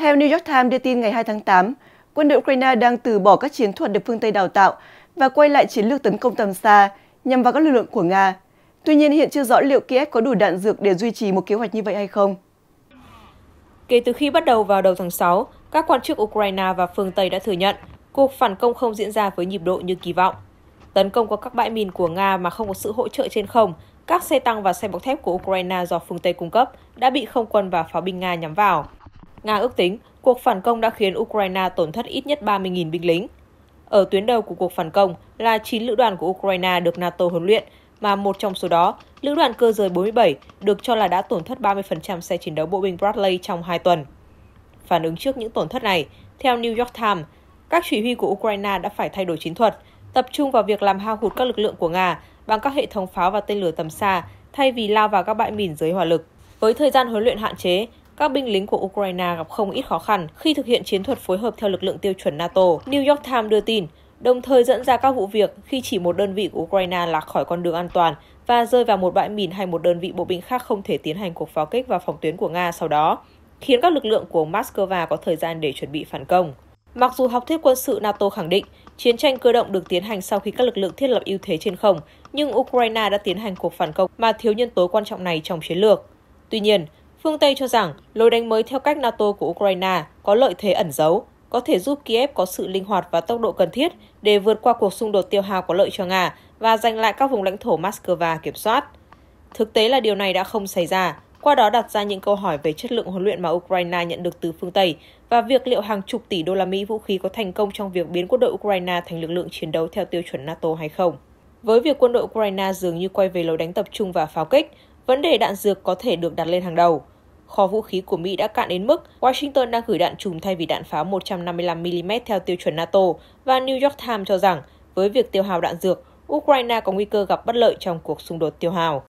Theo New York Times đưa tin ngày 2 tháng 8, quân đội Ukraine đang từ bỏ các chiến thuật được phương Tây đào tạo và quay lại chiến lược tấn công tầm xa nhằm vào các lực lượng của Nga. Tuy nhiên, hiện chưa rõ liệu Kiev có đủ đạn dược để duy trì một kế hoạch như vậy hay không. Kể từ khi bắt đầu vào đầu tháng 6, các quan chức Ukraine và phương Tây đã thừa nhận cuộc phản công không diễn ra với nhịp độ như kỳ vọng. Tấn công qua các bãi mìn của Nga mà không có sự hỗ trợ trên không, các xe tăng và xe bọc thép của Ukraine do phương Tây cung cấp đã bị không quân và pháo binh Nga nhắm vào. Nga ước tính cuộc phản công đã khiến Ukraine tổn thất ít nhất 30.000 binh lính. Ở tuyến đầu của cuộc phản công là 9 lữ đoàn của Ukraine được NATO huấn luyện, mà một trong số đó, lữ đoàn cơ giới 47, được cho là đã tổn thất 30% xe chiến đấu bộ binh Bradley trong 2 tuần. Phản ứng trước những tổn thất này, theo New York Times, các chỉ huy của Ukraine đã phải thay đổi chiến thuật, tập trung vào việc làm hao hụt các lực lượng của Nga bằng các hệ thống pháo và tên lửa tầm xa thay vì lao vào các bãi mìn dưới hỏa lực. Với thời gian huấn luyện hạn chế, các binh lính của Ukraine gặp không ít khó khăn khi thực hiện chiến thuật phối hợp theo lực lượng tiêu chuẩn NATO. New York Times đưa tin, đồng thời dẫn ra các vụ việc khi chỉ một đơn vị của Ukraine lạc khỏi con đường an toàn và rơi vào một bãi mìn hay một đơn vị bộ binh khác không thể tiến hành cuộc pháo kích vào phòng tuyến của Nga sau đó, khiến các lực lượng của Moscow có thời gian để chuẩn bị phản công. Mặc dù học thuyết quân sự NATO khẳng định chiến tranh cơ động được tiến hành sau khi các lực lượng thiết lập ưu thế trên không, nhưng Ukraine đã tiến hành cuộc phản công mà thiếu nhân tố quan trọng này trong chiến lược. Tuy nhiên, Phương Tây cho rằng lối đánh mới theo cách NATO của Ukraine có lợi thế ẩn giấu, có thể giúp Kiev có sự linh hoạt và tốc độ cần thiết để vượt qua cuộc xung đột tiêu hao có lợi cho Nga và giành lại các vùng lãnh thổ Moscow kiểm soát. Thực tế là điều này đã không xảy ra, qua đó đặt ra những câu hỏi về chất lượng huấn luyện mà Ukraine nhận được từ phương Tây và việc liệu hàng chục tỷ đô la Mỹ vũ khí có thành công trong việc biến quân đội Ukraine thành lực lượng chiến đấu theo tiêu chuẩn NATO hay không. Với việc quân đội Ukraine dường như quay về lối đánh tập trung và pháo kích, vấn đề đạn dược có thể được đặt lên hàng đầu kho vũ khí của Mỹ đã cạn đến mức Washington đang gửi đạn trùm thay vì đạn pháo 155mm theo tiêu chuẩn NATO và New York Times cho rằng với việc tiêu hào đạn dược, Ukraine có nguy cơ gặp bất lợi trong cuộc xung đột tiêu hào.